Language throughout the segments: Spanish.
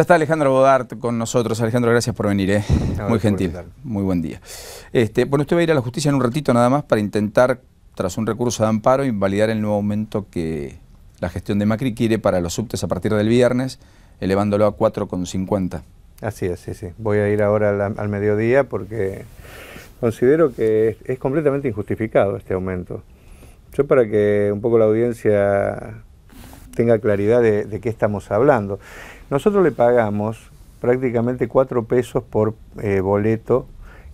Ya está Alejandro Bodart con nosotros. Alejandro, gracias por venir. ¿eh? Muy gentil. Muy buen día. Este, bueno, usted va a ir a la justicia en un ratito nada más para intentar, tras un recurso de amparo, invalidar el nuevo aumento que la gestión de Macri quiere para los subtes a partir del viernes, elevándolo a 4,50. Así es, sí, sí. Voy a ir ahora al, mediodía porque considero que es, completamente injustificado este aumento. Yo para que un poco la audiencia tenga claridad de, qué estamos hablando. Nosotros le pagamos prácticamente 4 pesos por eh, boleto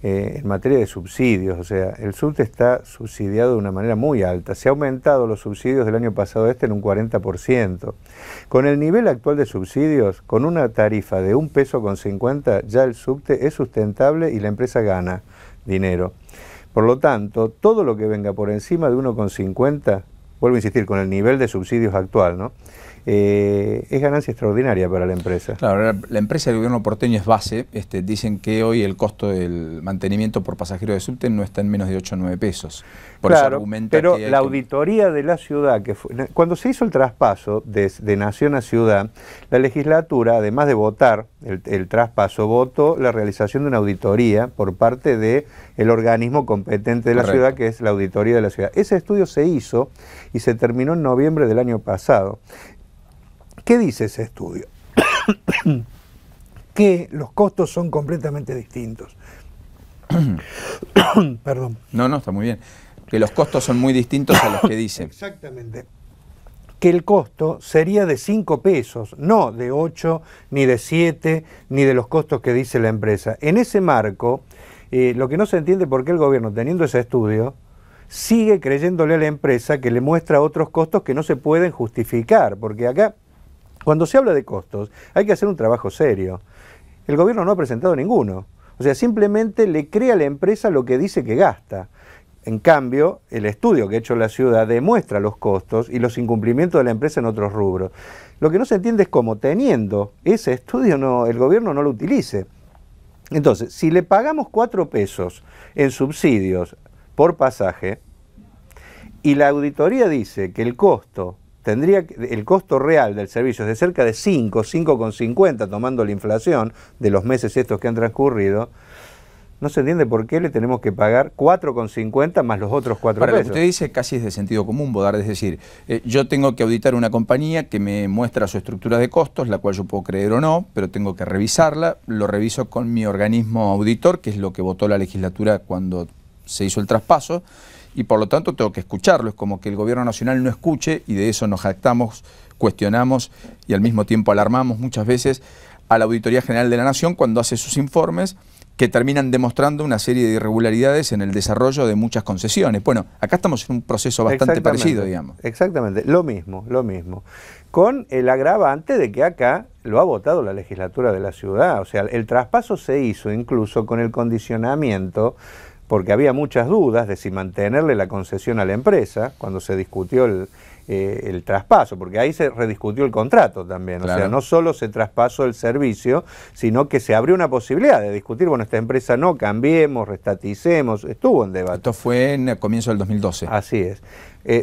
eh, en materia de subsidios, o sea, el subte está subsidiado de una manera muy alta. Se ha aumentado los subsidios del año pasado este en un 40%. Con el nivel actual de subsidios, con una tarifa de un peso con 50, ya el subte es sustentable y la empresa gana dinero. Por lo tanto, todo lo que venga por encima de 1,50, vuelvo a insistir, con el nivel de subsidios actual, ¿no? Eh, es ganancia extraordinaria para la empresa. Claro, la, empresa del gobierno porteño es base. Este, dicen que hoy el costo del mantenimiento por pasajero de subte no está en menos de 8 o 9 pesos. Por claro, eso pero la auditoría de la ciudad, que cuando se hizo el traspaso de, nación a ciudad, la legislatura, además de votar el, traspaso, votó la realización de una auditoría por parte del organismo competente de la ciudad, que es la auditoría de la ciudad. Ese estudio se hizo y se terminó en noviembre del año pasado. ¿Qué dice ese estudio? que los costos son completamente distintos. Perdón. No, no, está muy bien. Que los costos son muy distintos a los que dicen. Exactamente. Que el costo sería de 5 pesos, no de 8, ni de 7, ni de los costos que dice la empresa. En ese marco, eh, lo que no se entiende por qué el gobierno, teniendo ese estudio, sigue creyéndole a la empresa que le muestra otros costos que no se pueden justificar, porque acá cuando se habla de costos, hay que hacer un trabajo serio. El gobierno no ha presentado ninguno. O sea, simplemente le crea a la empresa lo que dice que gasta. En cambio, el estudio que ha hecho la ciudad demuestra los costos y los incumplimientos de la empresa en otros rubros. Lo que no se entiende es cómo teniendo ese estudio el gobierno no lo utilice. Entonces, si le pagamos cuatro pesos en subsidios por pasaje y la auditoría dice que el costo tendría el costo real del servicio es de cerca de 5, 5,50 tomando la inflación de los meses estos que han transcurrido, no se entiende por qué le tenemos que pagar 4,50 más los otros 4 para usted dice casi es de sentido común, Bodar, es decir, eh, yo tengo que auditar una compañía que me muestra su estructura de costos, la cual yo puedo creer o no, pero tengo que revisarla, lo reviso con mi organismo auditor, que es lo que votó la legislatura cuando se hizo el traspaso, y por lo tanto tengo que escucharlo. Es como que el gobierno nacional no escuche y de eso nos jactamos, cuestionamos y al mismo tiempo alarmamos muchas veces a la Auditoría General de la Nación cuando hace sus informes que terminan demostrando una serie de irregularidades en el desarrollo de muchas concesiones. Bueno, acá estamos en un proceso bastante parecido, digamos. Exactamente, lo mismo, lo mismo. Con el agravante de que acá lo ha votado la legislatura de la ciudad, o sea, el traspaso se hizo incluso con el condicionamiento porque había muchas dudas de si mantenerle la concesión a la empresa cuando se discutió el, eh, traspaso, porque ahí se rediscutió el contrato también, o sea, no solo se traspasó el servicio, sino que se abrió una posibilidad de discutir, bueno, esta empresa no, cambiemos, restaticemos, estuvo en debate. Esto fue en el comienzo del 2012. Así es.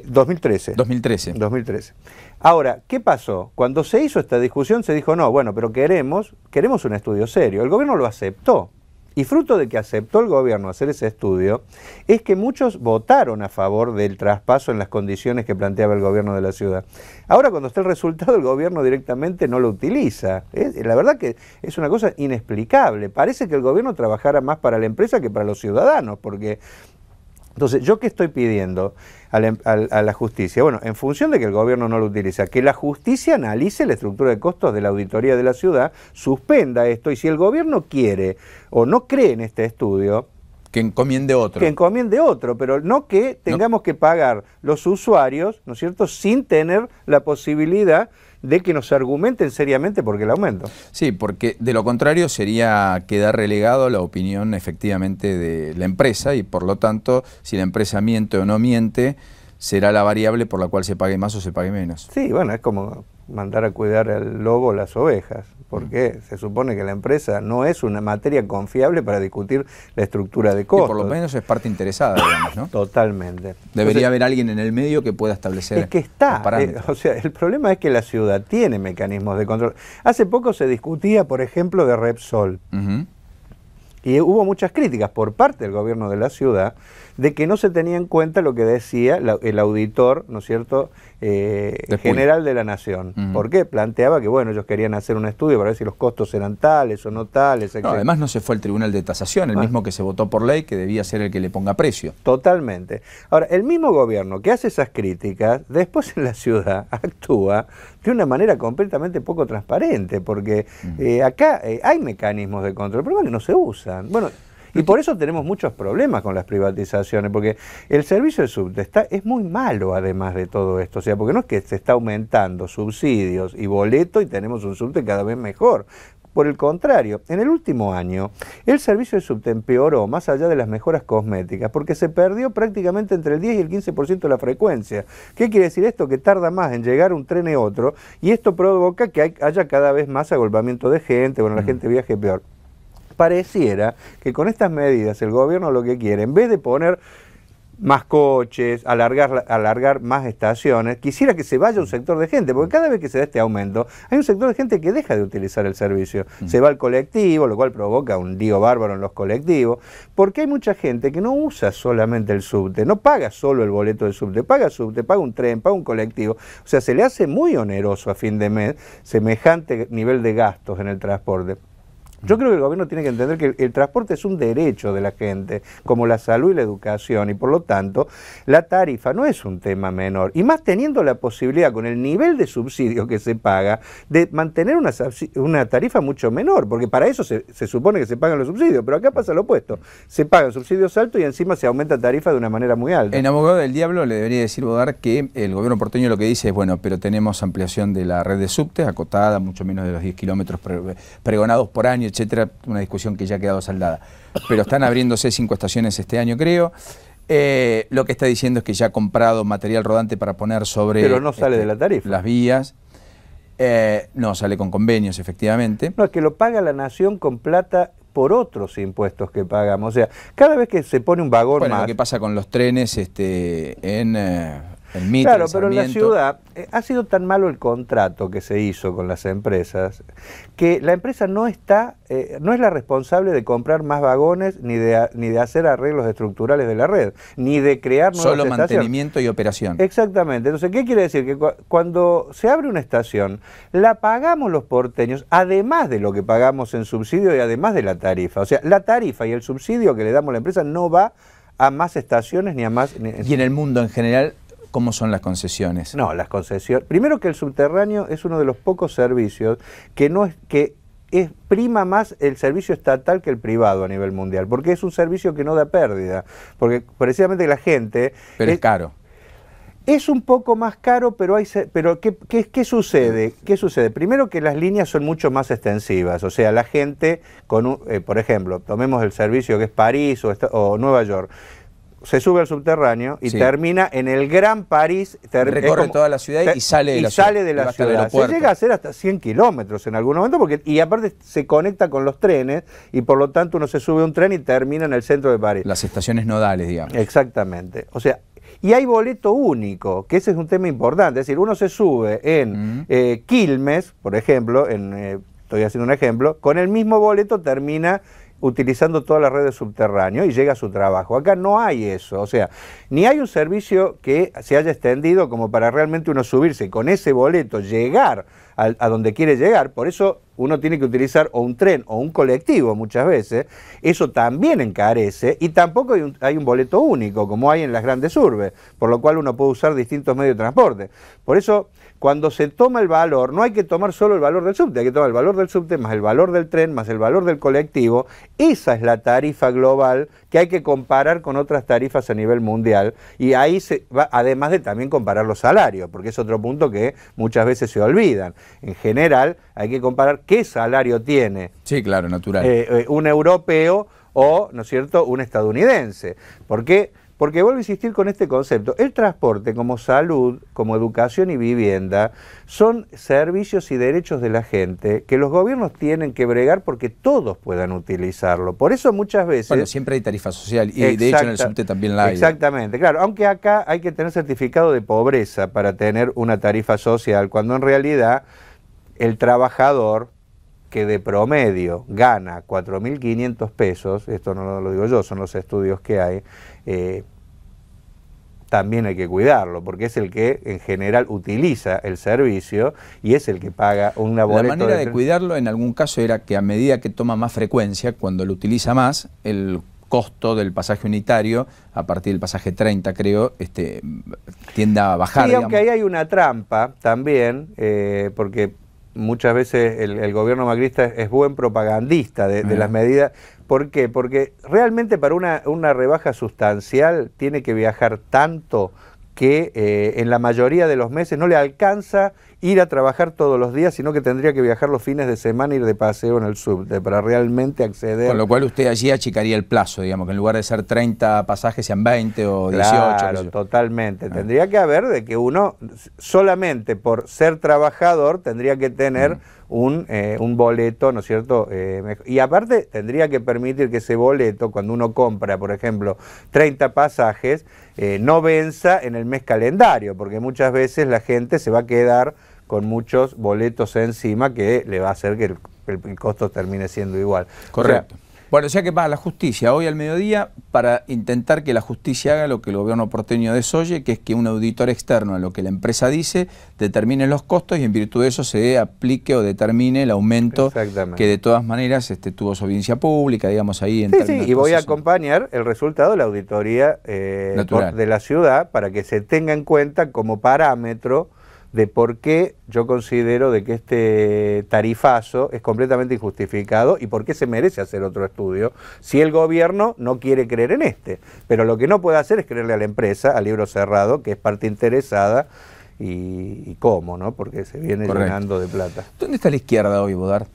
2013. 2013. 2013. Ahora, ¿qué pasó? Cuando se hizo esta discusión se dijo, no, bueno, pero queremos, queremos un estudio serio. El gobierno lo aceptó. Y fruto de que aceptó el gobierno hacer ese estudio, es que muchos votaron a favor del traspaso en las condiciones que planteaba el gobierno de la ciudad. Ahora cuando está el resultado, el gobierno directamente no lo utiliza. La verdad que es una cosa inexplicable. Parece que el gobierno trabajara más para la empresa que para los ciudadanos, porque entonces, ¿yo qué estoy pidiendo em, a la, justicia? Bueno, en función de que el gobierno no lo utiliza, que la justicia analice la estructura de costos de la auditoría de la ciudad, suspenda esto y si el gobierno quiere o no cree en este estudio... Que encomiende otro. Que encomiende otro, pero no que tengamos que pagar los usuarios, ¿no es cierto?, sin tener la posibilidad de que nos argumenten seriamente porque el aumento. Sí, porque de lo contrario sería quedar relegado a la opinión efectivamente de la empresa y por lo tanto, si la empresa miente o no miente, será la variable por la cual se pague más o se pague menos. Sí, bueno, es como mandar a cuidar al lobo las ovejas, porque mm. se supone que la empresa no es una materia confiable para discutir la estructura de costos. Y por lo menos es parte interesada, digamos, ¿no? Totalmente. Debería haber alguien en el medio que pueda establecer. Es que está. Eh, o sea, el problema es que la ciudad tiene mecanismos de control. Hace poco se discutía, por ejemplo, de Repsol. Y hubo muchas críticas por parte del gobierno de la ciudad de que no se tenía en cuenta lo que decía el auditor, ¿no es cierto?, eh, general de la Nación. ¿Por qué? Planteaba que, bueno, ellos querían hacer un estudio para ver si los costos eran tales o no tales. además no se fue el Tribunal de Tasación, el ah. mismo que se votó por ley, que debía ser el que le ponga precio. Totalmente. Ahora, el mismo gobierno que hace esas críticas, después en la ciudad actúa de una manera completamente poco transparente, porque mm. eh, acá eh, hay mecanismos de control, pero bueno, no se usan. Bueno, y por eso tenemos muchos problemas con las privatizaciones, porque el servicio de subte está, es muy malo además de todo esto. O sea, porque no es que se está aumentando subsidios y boletos y tenemos un subte cada vez mejor. Por el contrario, en el último año, el servicio de subte empeoró más allá de las mejoras cosméticas, porque se perdió prácticamente entre el 10 y el 15% de la frecuencia. ¿Qué quiere decir esto? Que tarda más en llegar un tren y otro, y esto provoca que haya cada vez más agolpamiento de gente, bueno, la mm. gente viaje peor pareciera que con estas medidas el gobierno lo que quiere, en vez de poner más coches, alargar, alargar más estaciones, quisiera que se vaya un sector de gente, porque cada vez que se da este aumento, hay un sector de gente que deja de utilizar el servicio. Mm. Se va al colectivo, lo cual provoca un lío bárbaro en los colectivos, porque hay mucha gente que no usa solamente el subte, no paga solo el boleto del subte, paga subte, paga un tren, paga un colectivo. O sea, se le hace muy oneroso a fin de mes semejante nivel de gastos en el transporte. Yo creo que el gobierno tiene que entender que el, transporte es un derecho de la gente, como la salud y la educación, y por lo tanto la tarifa no es un tema menor. Y más teniendo la posibilidad, con el nivel de subsidio que se paga, de mantener una, una tarifa mucho menor, porque para eso se, se, supone que se pagan los subsidios, pero acá pasa lo opuesto. Se pagan subsidios altos y encima se aumenta tarifa de una manera muy alta. En Abogado del Diablo le debería decir Bodar que el gobierno porteño lo que dice es, bueno, pero tenemos ampliación de la red de subtes, acotada, mucho menos de los 10 kilómetros pregonados por año, etcétera, una discusión que ya ha quedado saldada. Pero están abriéndose cinco estaciones este año, creo. Eh, lo que está diciendo es que ya ha comprado material rodante para poner sobre. Pero no sale este, de la tarifa. Las vías. Eh, no, sale con convenios, efectivamente. No, es que lo paga la nación con plata por otros impuestos que pagamos. O sea, cada vez que se pone un vagón bueno, más... pasa con los trenes este, en... Eh, claro, pero en la ciudad eh, ha sido tan malo el contrato que se hizo con las empresas que la empresa no está, eh, no es la responsable de comprar más vagones ni de, ni de hacer arreglos estructurales de la red, ni de crear nuevas Solo mantenimiento y operación. Exactamente. Entonces, ¿qué quiere decir? Que cuando se abre una estación, la pagamos los porteños, además de lo que pagamos en subsidio y además de la tarifa. O sea, la tarifa y el subsidio que le damos a la empresa no va a más estaciones ni a más... Y en el mundo en general ¿Cómo son las concesiones? No, las concesiones. Primero que el subterráneo es uno de los pocos servicios que no es que es prima más el servicio estatal que el privado a nivel mundial, porque es un servicio que no da pérdida, porque precisamente la gente... Pero es, caro. Es un poco más caro, pero hay pero ¿qué, sucede? ¿Qué sucede? Primero que las líneas son mucho más extensivas, o sea, la gente, con eh, por ejemplo, tomemos el servicio que es París o, o Nueva York, se sube al subterráneo y termina en el Gran París. Recorre toda la ciudad y sale de y la sale De la ciudad. Se llega a ser hasta 100 kilómetros en algún momento, porque y aparte se conecta con los trenes y por lo tanto uno se sube a un tren y termina en el centro de París. Las estaciones nodales, digamos. Exactamente. O sea, y hay boleto único, que ese es un tema importante. Es decir, uno se sube en mm. eh, Quilmes, por ejemplo, en, eh, estoy haciendo un ejemplo, con el mismo boleto termina utilizando todas las redes subterráneas y llega a su trabajo. Acá no hay eso, o sea, ni hay un servicio que se haya extendido como para realmente uno subirse con ese boleto, llegar a, donde quiere llegar, por eso uno tiene que utilizar o un tren o un colectivo muchas veces, eso también encarece y tampoco hay un, hay un, boleto único como hay en las grandes urbes, por lo cual uno puede usar distintos medios de transporte. Por eso cuando se toma el valor, no hay que tomar solo el valor del subte, hay que tomar el valor del subte más el valor del tren más el valor del colectivo. Esa es la tarifa global que hay que comparar con otras tarifas a nivel mundial y ahí se va, además de también comparar los salarios, porque es otro punto que muchas veces se olvidan. En general, hay que comparar qué salario tiene. Eh, eh, un europeo o, ¿no es cierto?, un estadounidense. Porque porque vuelvo a insistir con este concepto. El transporte como salud, como educación y vivienda son servicios y derechos de la gente que los gobiernos tienen que bregar porque todos puedan utilizarlo. Por eso muchas veces... Bueno, siempre hay tarifa social y de hecho en el subte también la hay. Exactamente, claro. Aunque acá hay que tener certificado de pobreza para tener una tarifa social, cuando en realidad el trabajador que de promedio gana 4.500 pesos, esto no lo digo yo, son los estudios que hay, eh, también hay que cuidarlo, porque es el que en general utiliza el servicio y es el que paga una boleta. La manera de, cuidarlo en algún caso era que a medida que toma más frecuencia, cuando lo utiliza más, el costo del pasaje unitario, a partir del pasaje 30 creo, este, tienda a bajar. Y aunque ahí hay una trampa también, eh, porque muchas veces el, gobierno macrista es, buen propagandista de las medidas ¿Por qué? Porque realmente para una, rebaja sustancial tiene que viajar tanto que eh, en la mayoría de los meses no le alcanza ir a trabajar todos los días, sino que tendría que viajar los fines de semana, y ir de paseo en el subte, para realmente acceder. Con lo cual usted allí achicaría el plazo, digamos, que en lugar de ser 30 pasajes sean 20 o 18. Claro, totalmente. Tendría que haber de que uno, solamente por ser trabajador, tendría que tener... Mm. Eh, un, boleto, ¿no es cierto? Eh, y aparte tendría que permitir que ese boleto, cuando uno compra, por ejemplo, 30 pasajes, eh, no venza en el mes calendario, porque muchas veces la gente se va a quedar con muchos boletos encima que le va a hacer que el, costo termine siendo igual. Correcto. Bueno, sea, que pasa? la justicia, hoy al mediodía, para intentar que la justicia haga lo que el gobierno porteño desoye, que es que un auditor externo a lo que la empresa dice determine los costos y en virtud de eso se aplique o determine el aumento que de todas maneras este, tuvo su audiencia pública, digamos ahí en sí, sí, y voy a acompañar el resultado de la auditoría eh, de la ciudad para que se tenga en cuenta como parámetro de por qué yo considero de que este tarifazo es completamente injustificado y por qué se merece hacer otro estudio si el gobierno no quiere creer en este. Pero lo que no puede hacer es creerle a la empresa, al libro cerrado, que es parte interesada y, cómo, ¿no? Porque se viene llenando de plata. ¿Dónde está la izquierda hoy, Bodar?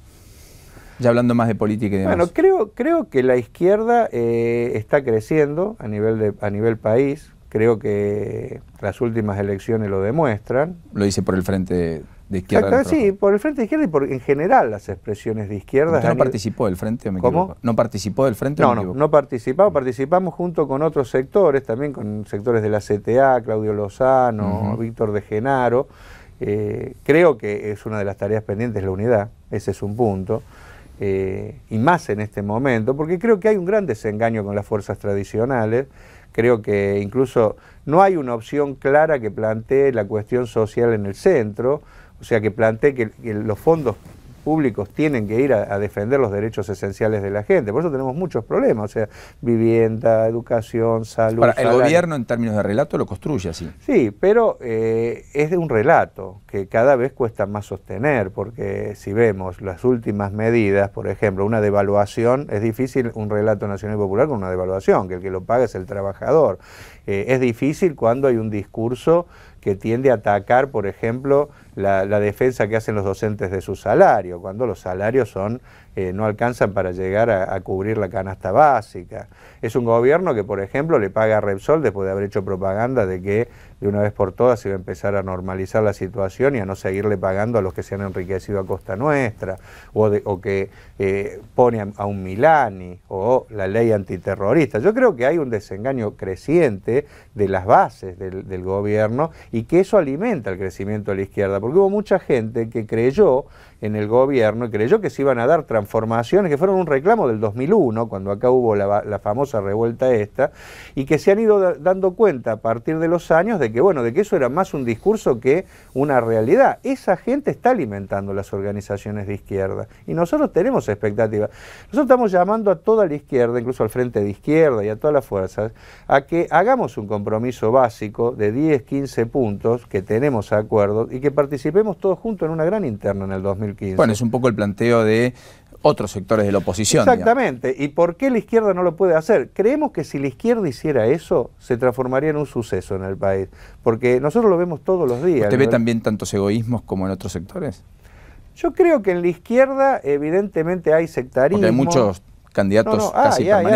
Ya hablando más de política y demás. Bueno, creo, creo que la izquierda eh, está creciendo a nivel, de, a nivel país Creo que las últimas elecciones lo demuestran. Lo dice por el frente de izquierda. sí, por el frente de izquierda y por, en general las expresiones de izquierda. no participó del frente o ¿Cómo? ¿No participó del frente no, o No, no participamos. Participamos junto con otros sectores, también con sectores de la CTA, Claudio Lozano, Víctor de Genaro. Eh, creo que es una de las tareas pendientes la unidad, ese es un punto. Eh, y más en este momento, porque creo que hay un gran desengaño con las fuerzas tradicionales. Creo que incluso no hay una opción clara que plantee la cuestión social en el centro, o sea, que plantee que, los fondos públicos tienen que ir a, defender los derechos esenciales de la gente. Por eso tenemos muchos problemas, o sea, vivienda, educación, salud. el gobierno en términos de relato lo construye así. Sí, pero eh, es de un relato que cada vez cuesta más sostener, porque si vemos las últimas medidas, por ejemplo, una devaluación, es difícil un relato nacional y popular con una devaluación, que el que lo paga es el trabajador. Eh, es difícil cuando hay un discurso que tiende a atacar, por ejemplo, la, defensa que hacen los docentes de su salario, cuando los salarios son, eh, no alcanzan para llegar a, cubrir la canasta básica. Es un gobierno que, por ejemplo, le paga a Repsol después de haber hecho propaganda de que de una vez por todas se va a empezar a normalizar la situación y a no seguirle pagando a los que se han enriquecido a costa nuestra, o, de, que eh, pone a, un Milani, o la ley antiterrorista. Yo creo que hay un desengaño creciente de las bases del gobierno y que eso alimenta el crecimiento de la izquierda porque hubo mucha gente que creyó en el gobierno creyó que se iban a dar transformaciones que fueron un reclamo del 2001, cuando acá hubo la, famosa revuelta esta, y que se han ido dando cuenta a partir de los años de que, bueno, de que eso era más un discurso que una realidad. Esa gente está alimentando las organizaciones de izquierda y nosotros tenemos expectativas. Nosotros estamos llamando a toda la izquierda, incluso al frente de izquierda y a todas las fuerzas, a que hagamos un compromiso básico de 10, 15 puntos que tenemos acuerdos acuerdo y que participemos participemos todos juntos en una gran interna en el 2015. Bueno, es un poco el planteo de otros sectores de la oposición. Exactamente. ¿Y por qué la izquierda no lo puede hacer? Creemos que si la izquierda hiciera eso, se transformaría en un suceso en el país. Porque nosotros lo vemos todos los días. ¿Usted ve también tantos egoísmos como en otros sectores? Yo creo que en la izquierda evidentemente hay sectarismo. hay muchos candidatos ah,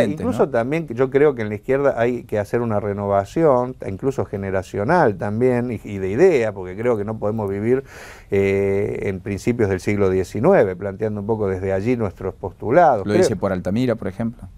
Incluso también yo creo que en la izquierda hay que hacer una renovación, incluso generacional también, y, de idea, porque creo que no podemos vivir eh, en principios del siglo XIX, planteando un poco desde allí nuestros postulados. Lo dice por Altamira, por ejemplo.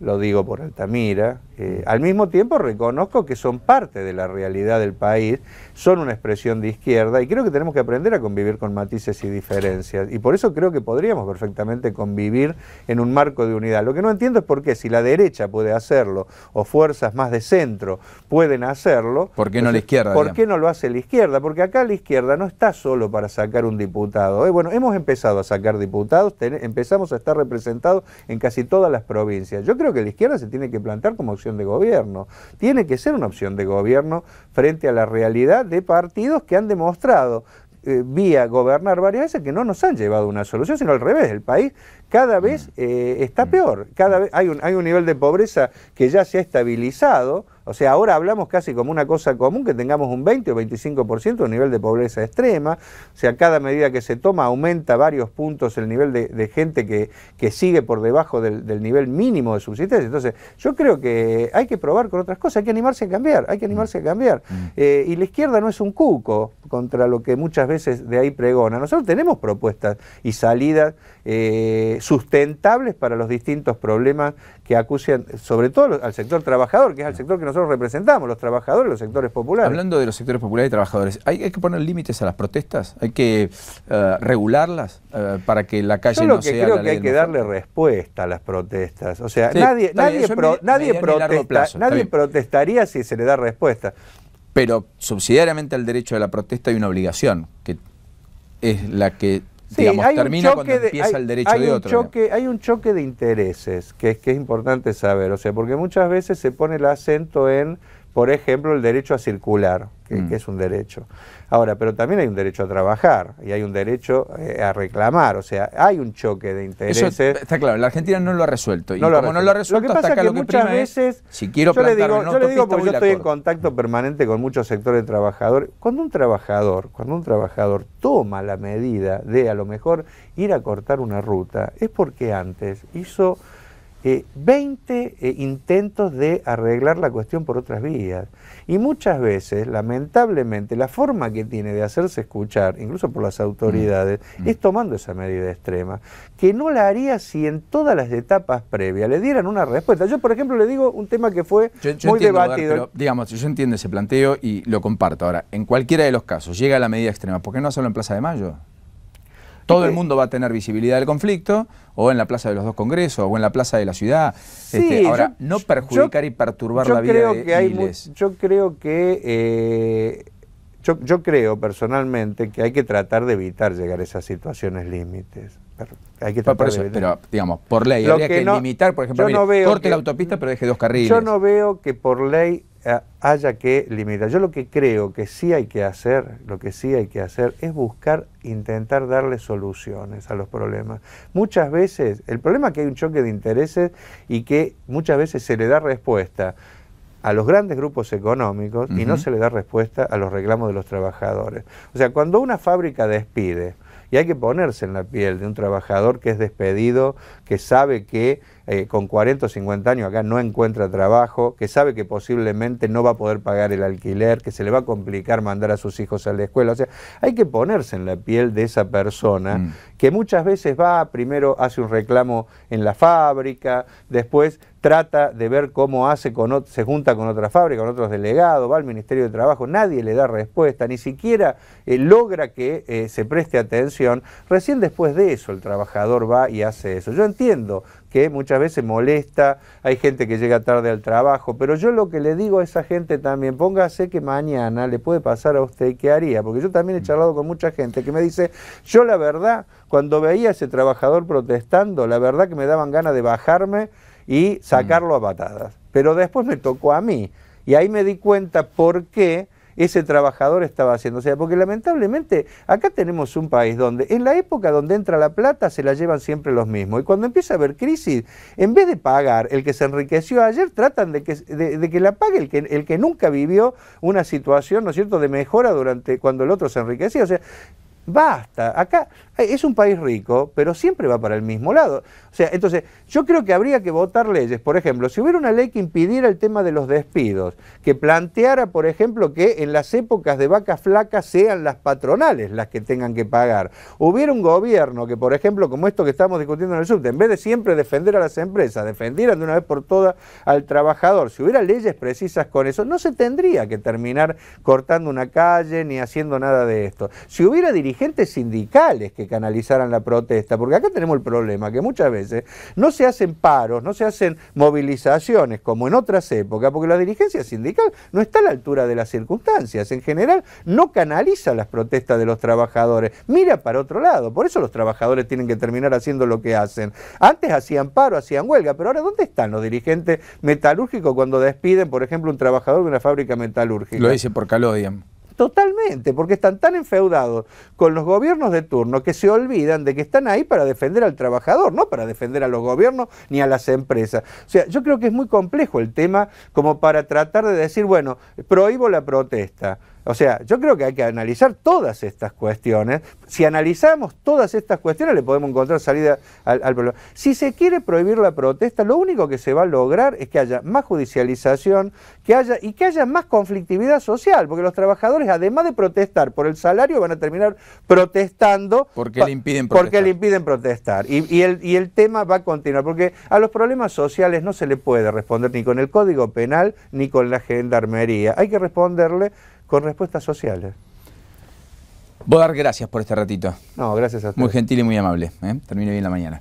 Lo digo por Altamira, eh, al mismo tiempo reconozco que son parte de la realidad del país, son una expresión de izquierda y creo que tenemos que aprender a convivir con matices y diferencias. Y por eso creo que podríamos perfectamente convivir en un marco de unidad. Lo que no entiendo es por qué si la derecha puede hacerlo o fuerzas más de centro pueden hacerlo... ¿Por qué no la izquierda? ¿Por qué no lo hace la izquierda? Porque acá la izquierda no está solo para sacar un diputado. Eh, bueno, hemos empezado a sacar diputados, empezamos a estar representados en casi todas las provincias. Yo creo que la izquierda se tiene que plantar como de gobierno. Tiene que ser una opción de gobierno frente a la realidad de partidos que han demostrado eh, vía gobernar varias veces que no nos han llevado una solución, sino al revés, el país cada vez mm. eh, está mm. peor, cada vez hay un, hay un nivel de pobreza que ya se ha estabilizado, o sea, ahora hablamos casi como una cosa común que tengamos un 20 o 25% de nivel de pobreza extrema. O sea, cada medida que se toma aumenta varios puntos el nivel de, gente que, sigue por debajo del, nivel mínimo de subsistencia. Entonces, yo creo que hay que probar con otras cosas, hay que animarse a cambiar, hay que animarse a cambiar. Mm. Mm. Eh, y la izquierda no es un cuco contra lo que muchas veces de ahí pregona. Nosotros tenemos propuestas y salidas eh, sustentables para los distintos problemas que acucian, sobre todo al sector trabajador, que es el sector que nos nosotros representamos, los trabajadores, los sectores populares. Hablando de los sectores populares y trabajadores, ¿hay, que poner límites a las protestas? ¿Hay que eh, regularlas eh, para que la calle no sea creo que hay que darle respuesta a las protestas. O sea, nadie, nadie, nadie, nadie protestaría si se le da respuesta. Pero subsidiariamente al derecho de la protesta hay una obligación, que es la que Sí, hay un choque de, hay un choque de intereses que es, que es importante saber, o sea, porque muchas veces se pone el acento en por ejemplo, el derecho a circular, mm. que, es un derecho. Ahora, pero también hay un derecho a trabajar y hay un derecho eh, a reclamar, o sea, hay un choque de intereses. está claro, la Argentina no lo ha resuelto. lo como no lo resuelto, que pasa es que, muchas veces, si quiero yo le digo, yo le digo porque yo estoy en contacto permanente con muchos sectores de trabajadores. Cuando un trabajador, cuando un trabajador toma la medida de a lo mejor ir a cortar una ruta, es porque antes hizo 20 eh, eh, intentos de arreglar la cuestión por otras vías. Y muchas veces, lamentablemente, la forma que tiene de hacerse escuchar, incluso por las autoridades, mm, mm. es tomando esa medida extrema, que no la haría si en todas las etapas previas le dieran una respuesta. Yo, por ejemplo, le digo un tema que fue muy debatido. yo entiendo ese planteo y lo comparto. Ahora, en cualquiera de los casos, llega a la medida extrema, ¿por qué no hacerlo en Plaza de Mayo? Todo el mundo va a tener visibilidad del conflicto, o en la plaza de los dos congresos, o en la plaza de la ciudad. este, ahora, no perjudicar y perturbar la vida de que hay Yo creo que... Eh, yo, yo, creo personalmente que hay que tratar de evitar llegar a esas situaciones límites. hay que tratar por eso, pero digamos, por ley, habría que, limitar, por ejemplo, corte la autopista pero deje dos carriles. Yo no veo que por ley eh, haya que limitar. Yo lo que creo que sí hay que hacer, lo que sí hay que hacer es buscar, intentar darle soluciones a los problemas. Muchas veces, el problema es que hay un choque de intereses y que muchas veces se le da respuesta a los grandes grupos económicos y no se le da respuesta a los reclamos de los trabajadores. O sea, cuando una fábrica despide, y hay que ponerse en la piel de un trabajador que es despedido, que sabe que eh, con 40 o 50 años acá no encuentra trabajo, que sabe que posiblemente no va a poder pagar el alquiler, que se le va a complicar mandar a sus hijos a la escuela. O sea, hay que ponerse en la piel de esa persona mm. que muchas veces va, primero hace un reclamo en la fábrica, después trata de ver cómo hace, con se junta con otra fábrica, con otros delegados, va al Ministerio de Trabajo, nadie le da respuesta, ni siquiera eh, logra que eh, se preste atención. Recién después de eso el trabajador va y hace eso. Yo entiendo que muchas veces molesta, hay gente que llega tarde al trabajo, pero yo lo que le digo a esa gente también, póngase que mañana le puede pasar a usted qué haría, porque yo también he mm. charlado con mucha gente que me dice, yo la verdad, cuando veía a ese trabajador protestando, la verdad que me daban ganas de bajarme y mm. sacarlo a patadas, pero después me tocó a mí, y ahí me di cuenta por qué ese trabajador estaba haciendo. O sea, porque lamentablemente acá tenemos un país donde en la época donde entra la plata se la llevan siempre los mismos. Y cuando empieza a haber crisis, en vez de pagar el que se enriqueció ayer, tratan de que, de, que la pague el que, el que nunca vivió una situación, ¿no es cierto?, de mejora durante cuando el otro se enriqueció, O sea, Basta, acá es un país rico, pero siempre va para el mismo lado. O sea, entonces, yo creo que habría que votar leyes. Por ejemplo, si hubiera una ley que impidiera el tema de los despidos, que planteara, por ejemplo, que en las épocas de vacas flacas sean las patronales las que tengan que pagar. Hubiera un gobierno que, por ejemplo, como esto que estamos discutiendo en el sur, en vez de siempre defender a las empresas, defendieran de una vez por todas al trabajador. Si hubiera leyes precisas con eso, no se tendría que terminar cortando una calle ni haciendo nada de esto. Si hubiera dirigentes sindicales que canalizaran la protesta, porque acá tenemos el problema que muchas veces no se hacen paros, no se hacen movilizaciones como en otras épocas, porque la dirigencia sindical no está a la altura de las circunstancias, en general no canaliza las protestas de los trabajadores, mira para otro lado, por eso los trabajadores tienen que terminar haciendo lo que hacen. Antes hacían paro, hacían huelga, pero ahora ¿dónde están los dirigentes metalúrgicos cuando despiden, por ejemplo, un trabajador de una fábrica metalúrgica? Lo dice por Calodian. Totalmente, porque están tan enfeudados con los gobiernos de turno que se olvidan de que están ahí para defender al trabajador, no para defender a los gobiernos ni a las empresas. O sea, yo creo que es muy complejo el tema como para tratar de decir, bueno, prohíbo la protesta. O sea, yo creo que hay que analizar todas estas cuestiones. Si analizamos todas estas cuestiones, le podemos encontrar salida al, problema. Si se quiere prohibir la protesta, lo único que se va a lograr es que haya más judicialización que haya, y que haya más conflictividad social, porque los trabajadores, además de protestar por el salario, van a terminar protestando. Porque le impiden protestar. Porque le impiden protestar. Y, y, el, y el tema va a continuar, porque a los problemas sociales no se le puede responder ni con el Código Penal ni con la Gendarmería. Hay que responderle con respuestas sociales. Voy a dar gracias por este ratito. No, gracias a usted. Muy gentil y muy amable. Termino ¿eh? Termine bien la mañana.